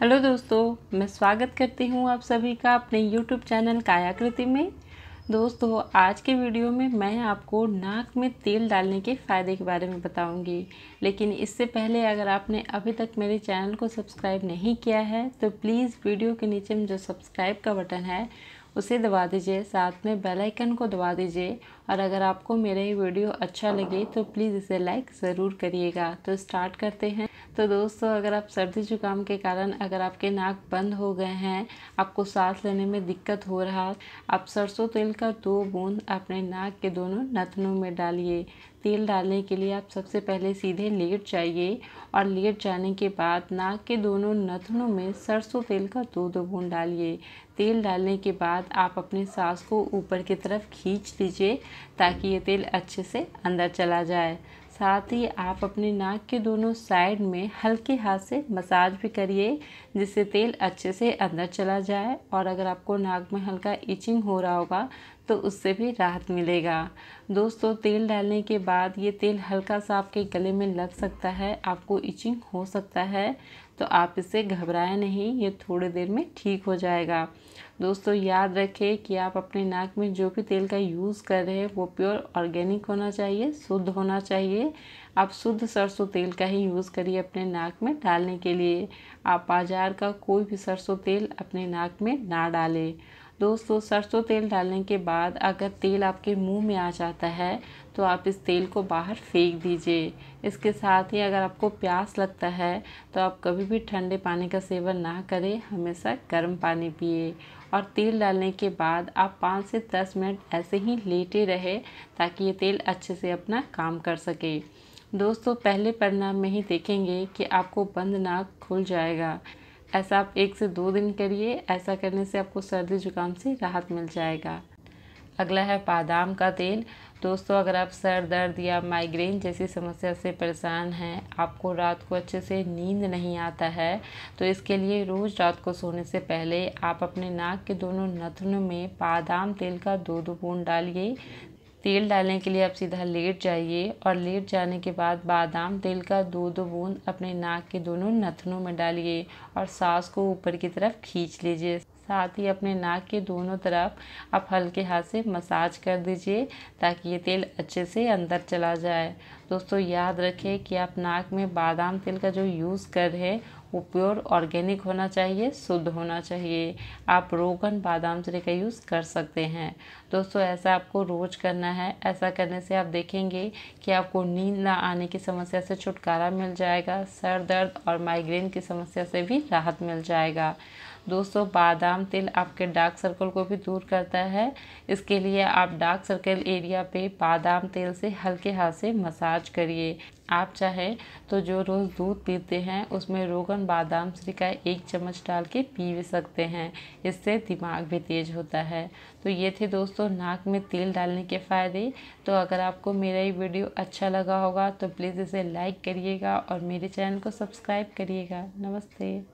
hello दोस्तों मैं स्वागत करती हूँ आप सभी का अपने यूट्यूब चैनल कायाकृति में दोस्तों आज के वीडियो में मैं आपको नाक में तेल डालने के फ़ायदे के बारे में बताऊंगी लेकिन इससे पहले अगर आपने अभी तक मेरे चैनल को सब्सक्राइब नहीं किया है तो प्लीज़ वीडियो के नीचे में जो सब्सक्राइब का बटन है उसे दबा दीजिए साथ में बेल आइकन को दबा दीजिए और अगर आपको मेरा ये वीडियो अच्छा लगे तो प्लीज़ इसे लाइक ज़रूर करिएगा तो स्टार्ट करते हैं तो दोस्तों अगर आप सर्दी जुकाम के कारण अगर आपके नाक बंद हो गए हैं आपको सांस लेने में दिक्कत हो रहा आप सरसों तेल का दो बूंद अपने नाक के दोनों नथनों में डालिए तेल डालने के लिए आप सबसे पहले सीधे लेट जाइए और लेट जाने के बाद नाक के दोनों नथनों में सरसों तेल का दो दो बूंद डालिए तेल डालने के बाद बाद आप अपने सांस को ऊपर की तरफ खींच लीजिए ताकि ये तेल अच्छे से अंदर चला जाए साथ ही आप अपने नाक के दोनों साइड में हल्के हाथ से मसाज भी करिए जिससे तेल अच्छे से अंदर चला जाए और अगर आपको नाक में हल्का इचिंग हो रहा होगा तो उससे भी राहत मिलेगा दोस्तों तेल डालने के बाद ये तेल हल्का सा आपके गले में लग सकता है आपको इचिंग हो सकता है तो आप इसे घबराएं नहीं ये थोड़ी देर में ठीक हो जाएगा दोस्तों याद रखें कि आप अपने नाक में जो भी तेल का यूज़ कर रहे हैं वो प्योर ऑर्गेनिक होना चाहिए शुद्ध होना चाहिए आप शुद्ध सरसों तेल का ही यूज़ करिए अपने नाक में डालने के लिए आप बाज़ार का कोई भी सरसों तेल अपने नाक में ना डालें दोस्तों सरसों तेल डालने के बाद अगर तेल आपके मुंह में आ जाता है तो आप इस तेल को बाहर फेंक दीजिए इसके साथ ही अगर आपको प्यास लगता है तो आप कभी भी ठंडे पानी का सेवन ना करें हमेशा गर्म पानी पिए और तेल डालने के बाद आप पाँच से दस मिनट ऐसे ही लेटे रहे ताकि ये तेल अच्छे से अपना काम कर सके दोस्तों पहले परिणाम में ही देखेंगे कि आपको बंद नाक खुल जाएगा ऐसा आप एक से दो दिन करिए ऐसा करने से आपको सर्दी जुकाम से राहत मिल जाएगा अगला है बादाम का तेल दोस्तों अगर आप सर दर्द या माइग्रेन जैसी समस्या से परेशान हैं आपको रात को अच्छे से नींद नहीं आता है तो इसके लिए रोज़ रात को सोने से पहले आप अपने नाक के दोनों नथनों में बादाम तेल का दो दो बूंद डालिए तेल डालने के लिए आप सीधा लेट जाइए और लेट जाने के बाद बादाम तेल का दो दो बूंद अपने नाक के दोनों नथनों में डालिए और सांस को ऊपर की तरफ खींच लीजिए साथ ही अपने नाक के दोनों तरफ आप हल्के हाथ से मसाज कर दीजिए ताकि ये तेल अच्छे से अंदर चला जाए दोस्तों याद रखें कि आप नाक में बादाम तेल का जो यूज़ कर रहे हैं वो प्योर ऑर्गेनिक होना चाहिए शुद्ध होना चाहिए आप रोगन बादाम तेल का यूज़ कर सकते हैं दोस्तों ऐसा आपको रोज़ करना है ऐसा करने से आप देखेंगे कि आपको नींद ना आने की समस्या से छुटकारा मिल जाएगा सर दर्द और माइग्रेन की समस्या से भी राहत मिल जाएगा दोस्तों बादाम तेल आपके डार्क सर्कल को भी दूर करता है इसके लिए आप डार्क सर्कल एरिया पे बादाम तेल से हल्के हाथ से मसाज करिए आप चाहे तो जो रोज़ दूध पीते हैं उसमें रोगन बादाम श्री का एक चम्मच डाल के पी भी सकते हैं इससे दिमाग भी तेज़ होता है तो ये थे दोस्तों नाक में तेल डालने के फ़ायदे तो अगर आपको मेरा ये वीडियो अच्छा लगा होगा तो प्लीज़ इसे लाइक करिएगा और मेरे चैनल को सब्सक्राइब करिएगा नमस्ते